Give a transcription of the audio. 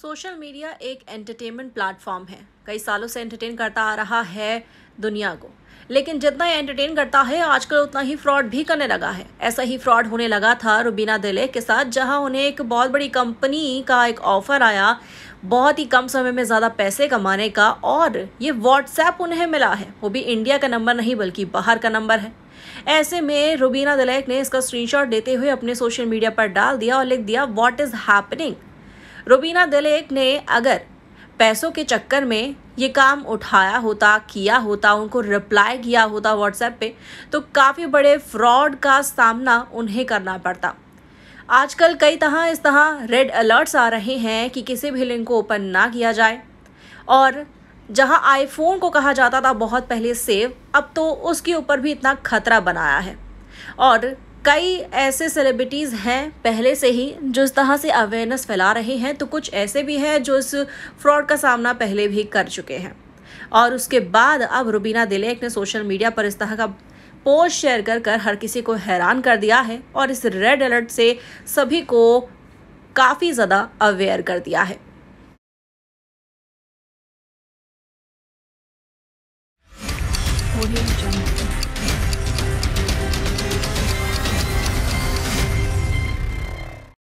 social media एक entertainment platform है कई सालों से एंटरटेन करता आ रहा है दुनिया को लेकिन जितना एंटरटेन करता है आजकल उतना ही फ्रॉड भी करने लगा है ऐसा ही फ्रॉड होने लगा था रुबीना दिले के साथ जहां उन्हें एक बहुत बड़ी कंपनी का एक ऑफ़र आया बहुत ही कम समय में ज़्यादा पैसे कमाने का और ये व्हाट्सएप उन्हें मिला है वो भी इंडिया का नंबर नहीं बल्कि बाहर का नंबर है ऐसे में रुबीना दलैक ने इसका स्क्रीनशॉट देते हुए अपने सोशल मीडिया पर डाल दिया और लिख दिया what is happening Rubina Dilaik ने अगर पैसों के चक्कर में ये काम उठाया होता किया होता उनको रिप्लाई किया होता व्हाट्सएप पे तो काफ़ी बड़े फ्रॉड का सामना उन्हें करना पड़ता आजकल कई तरह इस तरह रेड अलर्ट्स आ रहे हैं कि किसी भी लिंक को ओपन ना किया जाए और जहां आईफोन को कहा जाता था बहुत पहले सेव अब तो उसके ऊपर भी इतना खतरा बनाया है और कई ऐसे सेलिब्रिटीज़ हैं पहले से ही जो इस तरह से अवेयरनेस फैला रहे हैं तो कुछ ऐसे भी हैं जो इस फ्रॉड का सामना पहले भी कर चुके हैं और उसके बाद अब रुबीना दिलेक ने सोशल मीडिया पर इस तरह का पोस्ट शेयर कर कर हर किसी को हैरान कर दिया है और इस रेड अलर्ट से सभी को काफ़ी ज़्यादा अवेयर कर दिया है